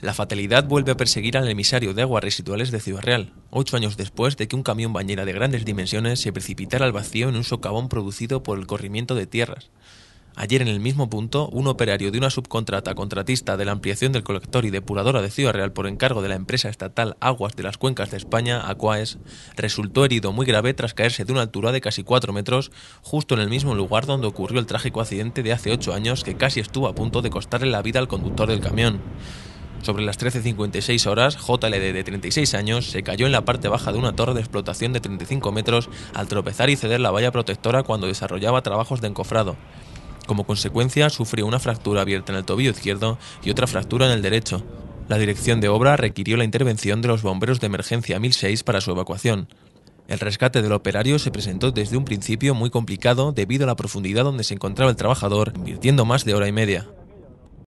La fatalidad vuelve a perseguir al emisario de aguas residuales de Ciudad Real, ocho años después de que un camión bañera de grandes dimensiones se precipitara al vacío en un socavón producido por el corrimiento de tierras. Ayer en el mismo punto, un operario de una subcontrata contratista de la ampliación del colector y depuradora de Ciudad Real por encargo de la empresa estatal Aguas de las Cuencas de España, Aquaes, resultó herido muy grave tras caerse de una altura de casi cuatro metros, justo en el mismo lugar donde ocurrió el trágico accidente de hace ocho años que casi estuvo a punto de costarle la vida al conductor del camión. Sobre las 13.56 horas, JLD de 36 años se cayó en la parte baja de una torre de explotación de 35 metros al tropezar y ceder la valla protectora cuando desarrollaba trabajos de encofrado. Como consecuencia, sufrió una fractura abierta en el tobillo izquierdo y otra fractura en el derecho. La dirección de obra requirió la intervención de los bomberos de emergencia 1006 para su evacuación. El rescate del operario se presentó desde un principio muy complicado debido a la profundidad donde se encontraba el trabajador, invirtiendo más de hora y media.